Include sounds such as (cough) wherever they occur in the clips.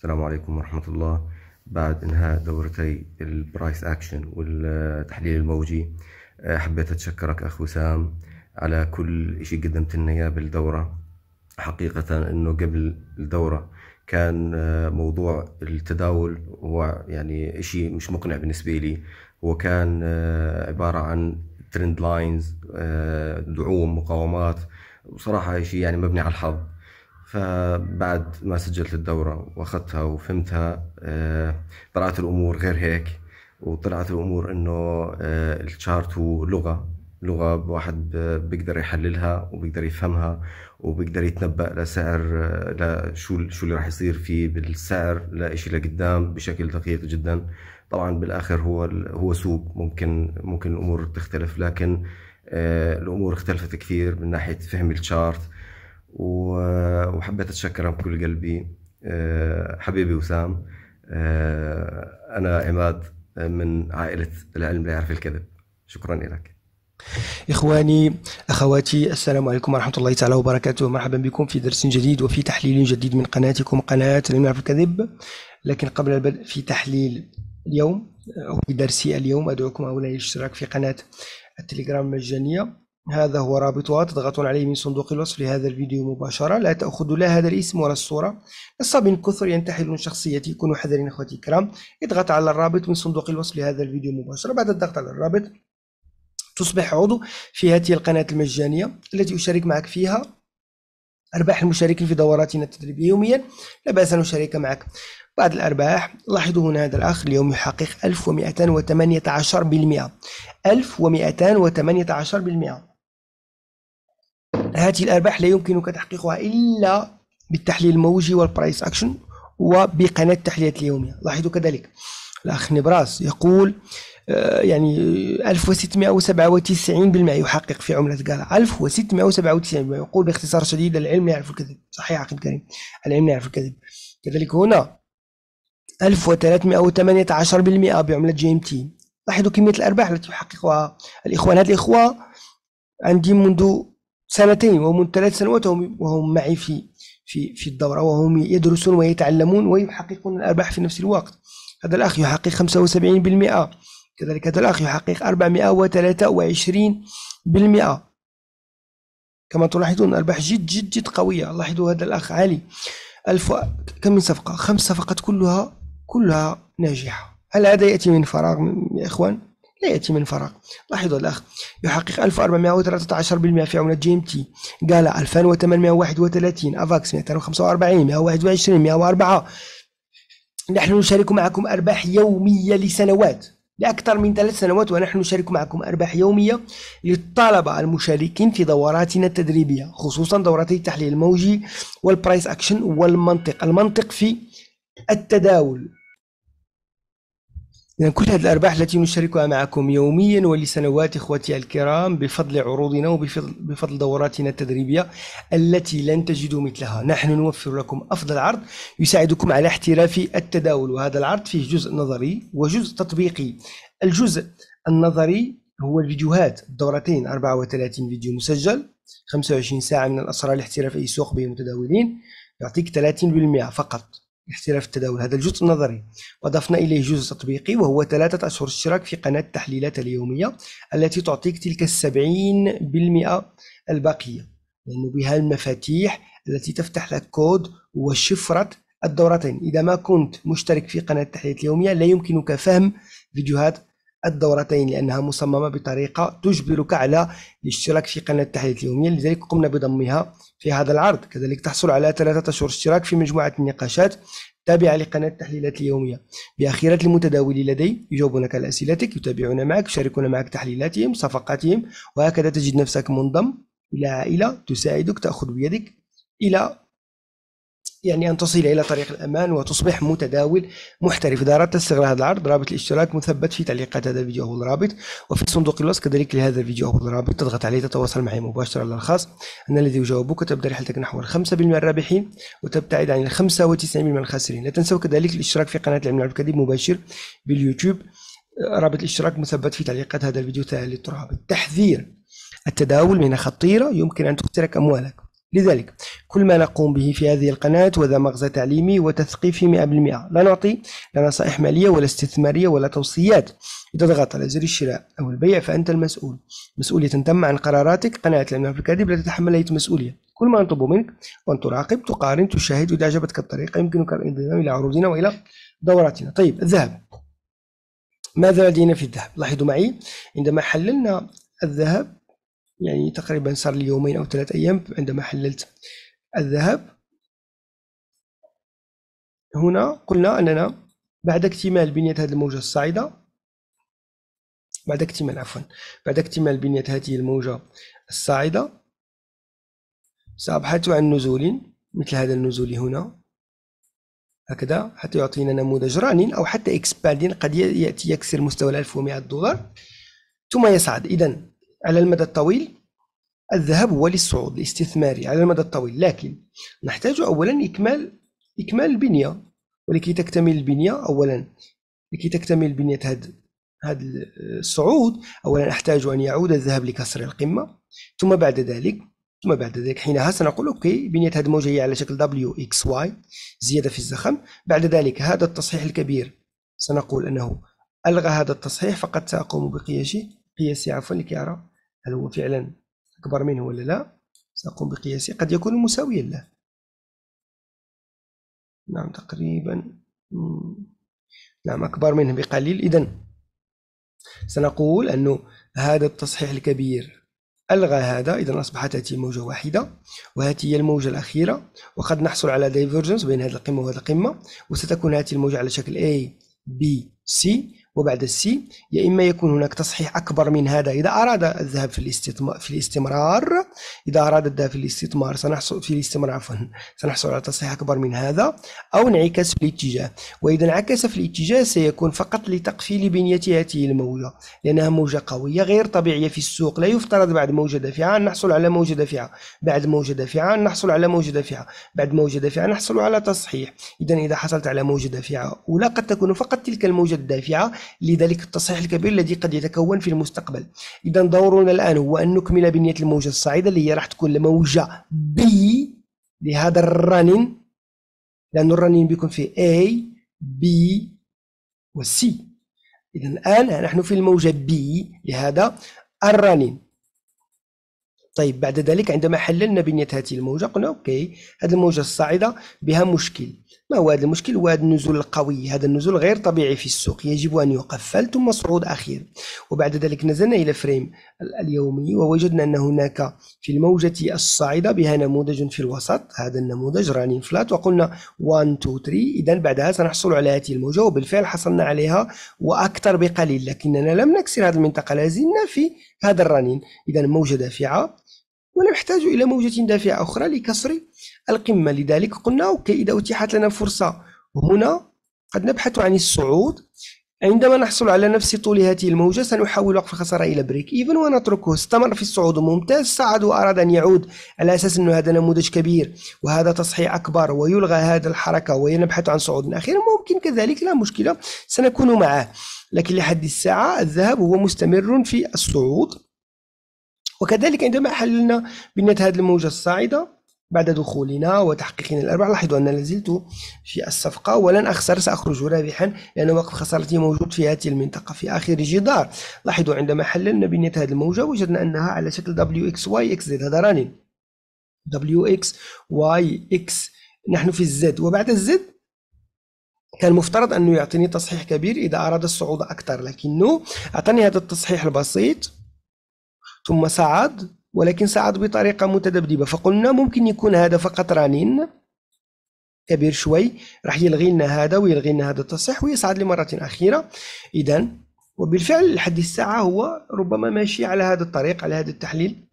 السلام عليكم ورحمة الله بعد انهاء دورتي البرايس اكشن والتحليل الموجي آه، حبيت اتشكرك اخ وسام على كل اشي قدمت لنا اياه بالدورة حقيقة انه قبل الدورة كان آه، موضوع التداول هو يعني اشي مش مقنع بالنسبة لي هو كان آه، عبارة عن ترند لاينز دعوم مقاومات بصراحة اشي يعني مبني على الحظ فبعد ما سجلت الدورة واخذتها وفهمتها آه، طلعت الامور غير هيك وطلعت الامور انه آه، الشارت هو لغه لغه واحد بيقدر يحللها وبيقدر يفهمها وبيقدر يتنبأ لسعر آه، لشو شو اللي راح يصير فيه بالسعر لإشي لقدام بشكل دقيق جدا طبعا بالاخر هو هو سوق ممكن ممكن الامور تختلف لكن الامور اختلفت كثير من ناحيه فهم الشارت وحبيت اتشكر من كل قلبي آه، حبيبي وسام آه، انا عماد آه، من عائله العلم لا يعرف الكذب شكرا لك إخواني أخواتي السلام عليكم ورحمة الله تعالى وبركاته مرحبا بكم في درس جديد وفي تحليل جديد من قناتكم قناة لم يعرف الكذب لكن قبل البدء في تحليل اليوم أو في درسي اليوم أدعوكم أولا للاشتراك في قناة التليجرام المجانية هذا هو رابطها تضغطون عليه من صندوق الوصف لهذا الفيديو مباشرة لا تأخذوا لا هذا الاسم ولا الصورة من كثر ينتحلون شخصيتي كونوا حذرين أخوتي الكرام اضغط على الرابط من صندوق الوصف لهذا الفيديو مباشرة بعد الضغط على الرابط تصبح عضو في هذه القناة المجانية التي أشارك معك فيها أرباح المشاركين في دوراتنا التدريبية يوميا لا بأس أن أشارك معك بعض الأرباح لاحظوا هنا هذا الأخ اليوم يحقق 1218% 1218% هذه الارباح لا يمكنك تحقيقها الا بالتحليل الموجي والبرايس اكشن وبقناه التحليلات اليوميه لاحظوا كذلك الاخ نبراس يقول آه، يعني 1697% يحقق في عملة غالا 1697% يقول باختصار شديد العلم لا يعرف الكذب صحيح أخي الكريم العلم لا يعرف الكذب كذلك هنا 1318% بعملة جي ام تي لاحظوا كمية الأرباح التي يحققها الإخوان هذه الإخوة عندي منذ سنتين ومن ثلاث سنوات وهم معي في في في الدورة وهم يدرسون ويتعلمون ويحققون الأرباح في نفس الوقت هذا الأخ يحقق 75% كذلك هذا الأخ يحقق 423% كما تلاحظون أرباح جد جد جد قوية لاحظوا هذا الأخ علي ألف كم من صفقة خمس صفقات كلها كلها ناجحة هل هذا يأتي من فراغ يا إخوان لا يأتي من فراغ لاحظوا الأخ يحقق 1413% في عملة جي ام تي جالا 2831 أفاكس 245 121 104 نحن نشارك معكم أرباح يومية لسنوات لأكثر من ثلاث سنوات ونحن نشارك معكم أرباح يومية للطلبة المشاركين في دوراتنا التدريبية خصوصا دورتي التحليل الموجي والبرايس أكشن والمنطق المنطق في التداول إذا كل هذه الأرباح التي نشاركها معكم يوميا ولسنوات إخوتي الكرام بفضل عروضنا وبفضل دوراتنا التدريبية التي لن تجدوا مثلها نحن نوفر لكم أفضل عرض يساعدكم على احتراف التداول وهذا العرض فيه جزء نظري وجزء تطبيقي الجزء النظري هو الفيديوهات الدورتين 34 فيديو مسجل 25 ساعة من الأسرار الاحترافية سوق بين المتداولين يعطيك 30% فقط احتراف التداول هذا الجزء النظري وأضفنا إليه جزء تطبيقي وهو ثلاثة أشهر اشتراك في قناة التحليلات اليومية التي تعطيك تلك السبعين بالمئة الباقية لأن بها المفاتيح التي تفتح لك كود وشفرة الدورتين إذا ما كنت مشترك في قناة التحليلات اليومية لا يمكنك فهم فيديوهات الدورتين لأنها مصممة بطريقة تجبرك على الاشتراك في قناة التحليل اليوميه لذلك قمنا بضمها في هذا العرض كذلك تحصل على ثلاثة أشهر اشتراك في مجموعة النقاشات تابعة لقناة التحليلات اليومية بأخيرة المتداول لدي يجاوبونك على أسئلتك يتابعون معك يشاركون معك تحليلاتهم صفقاتهم وهكذا تجد نفسك منضم إلى عائلة تساعدك تأخذ بيدك إلى يعني أن تصل إلى طريق الأمان وتصبح متداول محترف إذا أردت استغلال هذا العرض رابط الاشتراك مثبت في تعليقات هذا الفيديو هو الرابط وفي صندوق الوصف كذلك لهذا الفيديو هو الرابط تضغط عليه تتواصل معي مباشرة على الخاص أنا الذي أجاوبك تبدا رحلتك نحو 5% الرابحين وتبتعد عن 95% الخاسرين لا تنسوا كذلك الاشتراك في قناة العلم العربي الكذب مباشر باليوتيوب رابط الاشتراك مثبت في تعليقات هذا الفيديو ثالث رابط تحذير التداول من خطيرة يمكن أن تخسرك أموالك لذلك كل ما نقوم به في هذه القناة وذا مغزى تعليمي وتثقيفي 100% لا نعطي لا نصائح مالية ولا استثمارية ولا توصيات إذا ضغطت على زر الشراء أو البيع فأنت المسؤول مسؤولية تنتم عن قراراتك قناة لأنها في الكاذب لا تتحمل أي مسؤولية كل ما نطلب منك وأن تراقب تقارن تشاهد إذا عجبتك الطريقة يمكنك الانضمام إلى عروضنا وإلى دوراتنا طيب الذهب ماذا لدينا في الذهب لاحظوا معي عندما حللنا الذهب يعني تقريبا صار لي يومين أو ثلاث أيام عندما حللت الذهب هنا قلنا أننا بعد اكتمال بنية هذه الموجة الصاعدة بعد اكتمال عفوا بعد اكتمال بنية هذه الموجة الصاعدة سأبحث عن نزول مثل هذا النزول هنا هكذا حتى يعطينا نموذج رانين أو حتى إكسباندين قد يأتي يكسر مستوى ال 1100 دولار ثم يصعد إذا على المدى الطويل الذهب هو للصعود الاستثماري على المدى الطويل لكن نحتاج اولا اكمال اكمال البنيه ولكي تكتمل البنيه اولا لكي تكتمل بنيه هذا هذا الصعود اولا احتاج ان يعود الذهب لكسر القمه ثم بعد ذلك ثم بعد ذلك حينها سنقول اوكي بنيه هذه الموجه هي على شكل دبليو اكس واي زياده في الزخم بعد ذلك هذا التصحيح الكبير سنقول انه الغى هذا التصحيح فقد ساقوم بقياسه قياسي عفوا لكي ارى هل هو فعلا أكبر منه ولا لا سأقوم بقياسه قد يكون مساويا له نعم تقريبا نعم أكبر منه بقليل إذا سنقول أنه هذا التصحيح الكبير ألغى هذا إذا أصبحت هذه موجة واحدة وهذه هي الموجة الأخيرة وقد نحصل على دايفرجنس بين هذه القمة وهذه القمة وستكون هذه الموجة على شكل A B C وبعد السي يا إما يكون هناك تصحيح أكبر من هذا إذا أراد الذهاب في الاستثمار في الاستمرار إذا أراد الذهاب في الاستثمار سنحصل في الاستمرار عفوا سنحصل على تصحيح أكبر من هذا أو انعكاس في الاتجاه وإذا انعكس في الاتجاه سيكون فقط لتقفيل بنية هذه الموجة لأنها موجة قوية غير طبيعية في السوق لا يفترض بعد موجة دافعة أن نحصل على موجة دافعة بعد موجة دافعة أن نحصل على موجة دافعة بعد موجة دافعة نحصل على تصحيح إذا إذا حصلت على موجة دافعة ولا قد تكون فقط تلك الموجة الدافعة لذلك التصحيح الكبير الذي قد يتكون في المستقبل اذا دورنا الان هو ان نكمل بنيه الموجه الصاعده اللي هي راح تكون الموجه بي لهذا الرنين لأن الرنين بيكون في A B و C إذا الآن نحن في الموجة بي لهذا الرنين طيب بعد ذلك عندما حللنا بنية هذه الموجة قلنا أوكي هذه الموجة الصاعدة بها مشكل ما هو هذا المشكل هو هذا النزول القوي هذا النزول غير طبيعي في السوق يجب أن يقفل ثم صعود أخير وبعد ذلك نزلنا إلى فريم اليومي ووجدنا أن هناك في الموجة الصاعدة بها نموذج في الوسط هذا النموذج راني فلات وقلنا 1 2 3 إذا بعدها سنحصل على هذه الموجة وبالفعل حصلنا عليها وأكثر بقليل لكننا لم نكسر هذه المنطقة لازلنا في هذا الرانين إذا موجة دافعة ونحتاج إلى موجة دافعة أخرى لكسر القمة لذلك قلنا أوكي إذا أتيحت لنا فرصة هنا قد نبحث عن الصعود عندما نحصل على نفس طول هذه الموجة سنحول وقف الخسارة إلى بريك إيفن ونتركه استمر في الصعود ممتاز صعد وأراد أن يعود على أساس أنه هذا نموذج كبير وهذا تصحيح أكبر ويلغى هذا الحركة ونبحث عن صعود أخير ممكن كذلك لا مشكلة سنكون معه لكن لحد الساعة الذهب هو مستمر في الصعود وكذلك عندما حللنا بنية هذه الموجة الصاعدة بعد دخولنا وتحقيقنا الأرباح لاحظوا أن لازلت في الصفقة ولن أخسر سأخرج رابحا لأن وقف خسارتي موجود في هذه المنطقة في آخر جدار لاحظوا عندما حللنا بنية هذه الموجة وجدنا أنها على شكل WXY XZ هذا اكس واي اكس نحن في الزد وبعد الزد كان مفترض أنه يعطيني تصحيح كبير إذا أراد الصعود أكثر لكنه أعطاني هذا التصحيح البسيط ثم صعد ولكن صعد بطريقة متذبذبة فقلنا ممكن يكون هذا فقط رنين كبير شوي راح يلغي لنا هذا ويلغي لنا هذا التصحيح ويصعد لمرة أخيرة إذا وبالفعل لحد الساعة هو ربما ماشي على هذا الطريق على هذا التحليل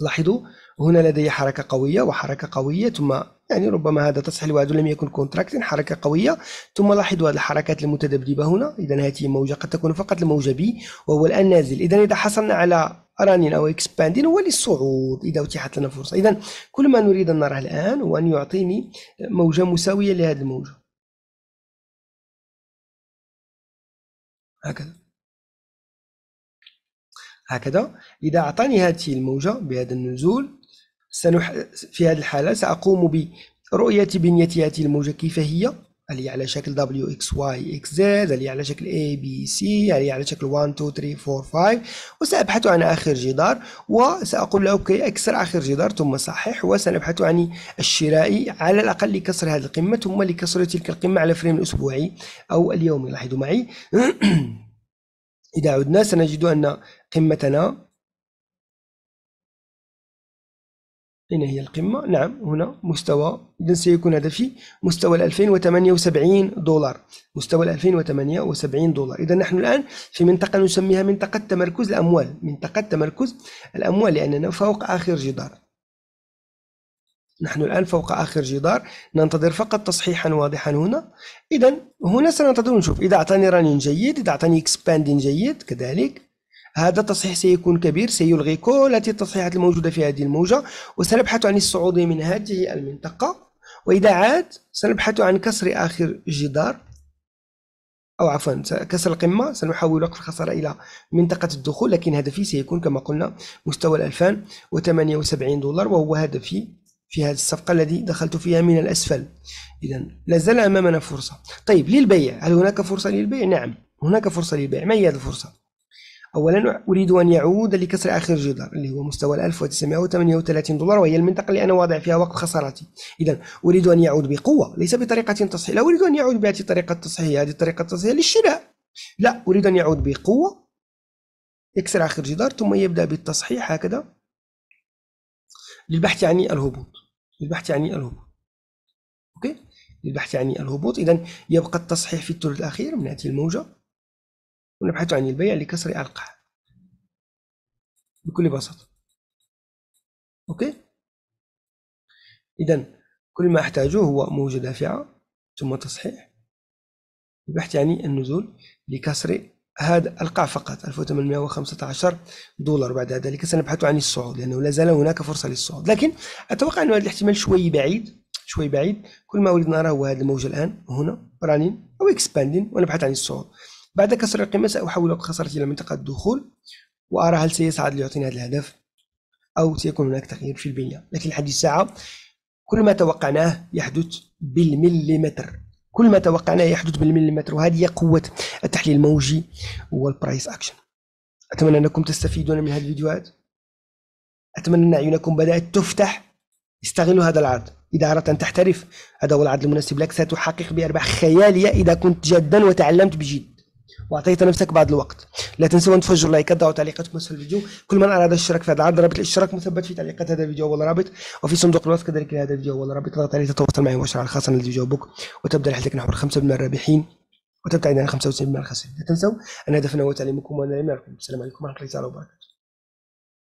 لاحظوا هنا لدي حركة قوية وحركة قوية ثم يعني ربما هذا تصح الوعد لم يكن كونتراكت حركة قوية ثم لاحظوا هذه الحركات المتذبذبة هنا إذا هذه موجه قد تكون فقط الموجة بي وهو الآن نازل إذا إذا حصلنا على رانين أو اكسباندين هو للصعود إذا أتيحت لنا فرصة إذا كل ما نريد أن نراه الآن هو أن يعطيني موجة مساوية لهذه الموجة هكذا هكذا إذا أعطاني هذه الموجة بهذا النزول سنح... في هذه الحالة سأقوم برؤية هذه الموجة كيف هي هل هي على شكل W X Y X Z هل هي على شكل A B C هل هي على شكل 1 2 3 4 5 وسأبحث عن آخر جدار وسأقول له كي أكسر آخر جدار ثم صحح وسنبحث عن الشراء على الأقل لكسر هذه القمة ثم لكسر تلك القمة على فريم الأسبوعي أو اليومي لاحظوا معي (clears throat) إذا عدنا سنجد أن قمتنا أين هي القمة؟ نعم هنا مستوى إذا سيكون هدفي مستوى 2078 دولار مستوى 2078 دولار إذا نحن الآن في منطقة نسميها منطقة تمركز الأموال منطقة تمركز الأموال لأننا فوق آخر جدار نحن الآن فوق آخر جدار ننتظر فقط تصحيحا واضحا هنا إذا هنا سننتظر نشوف إذا أعطاني رانين جيد إذا أعطاني إكسباندين جيد كذلك هذا التصحيح سيكون كبير سيلغي كل هذه التصحيحات الموجودة في هذه الموجة وسنبحث عن الصعود من هذه المنطقة وإذا عاد سنبحث عن كسر آخر جدار أو عفوا كسر القمة سنحول وقف الخسارة إلى منطقة الدخول لكن هدفي سيكون كما قلنا مستوى 2078 دولار وهو هدفي في هذه الصفقة الذي دخلت فيها من الأسفل إذا لازال أمامنا فرصة طيب للبيع هل هناك فرصة للبيع؟ نعم هناك فرصة للبيع ما هي هذه الفرصة؟ أولا أريد أن يعود لكسر آخر جدار اللي هو مستوى 1938 دولار وهي المنطقة اللي أنا واضع فيها وقف خسارتي إذا أريد أن يعود بقوة ليس بطريقة تصحيح لا أريد أن يعود بهذه الطريقة التصحيحية هذه الطريقة التصحيحية للشراء لا أريد أن يعود بقوة يكسر آخر جدار ثم يبدأ بالتصحيح هكذا للبحث عن الهبوط للبحث عن الهبوط أوكي للبحث عن الهبوط إذا يبقى التصحيح في الثلث الأخير من هذه الموجة ونبحث عن البيع لكسر القاع بكل بساطة أوكي إذا كل ما أحتاجه هو موجة دافعة ثم تصحيح البحث يعني النزول لكسر هذا القاع فقط 1815 دولار بعد ذلك سنبحث عن الصعود لأنه لا زال هناك فرصة للصعود لكن أتوقع أن هذا الاحتمال شوي بعيد شوي بعيد كل ما أريد أن هو هذه الموجة الآن هنا رانين أو اكسباندين ونبحث عن الصعود بعد كسر القمة سأحول خسارة إلى منطقة الدخول وأرى هل سيسعد ليعطيني هذا الهدف أو سيكون هناك تغيير في البنية لكن لحد الساعة كل ما توقعناه يحدث بالمليمتر كل ما توقعناه يحدث بالمليمتر وهذه قوة التحليل الموجي والبرايس أكشن أتمنى أنكم تستفيدون من هذه الفيديوهات أتمنى أن أعينكم بدأت تفتح استغلوا هذا العرض إذا أردت أن تحترف هذا هو العرض المناسب لك ستحقق بأرباح خيالية إذا كنت جادا وتعلمت بجد واعطيت نفسك بعض الوقت لا تنسوا ان تفجروا لايكات دعوا تعليقاتكم اسفل الفيديو كل من اراد الاشتراك في هذا العرض رابط الاشتراك مثبت في تعليقات هذا الفيديو ولا رابط وفي صندوق الوصف كذلك لهذا الفيديو ولا رابط اضغط عليه تتواصل معي مباشره على الخاص الذي يجاوبك وتبدا رحلتك نحو 5% من الرابحين وتبتعد عن 95% الخاسرين لا تنسوا ان هدفنا هو تعليمكم وانا لم السلام عليكم ورحمه الله وبركاته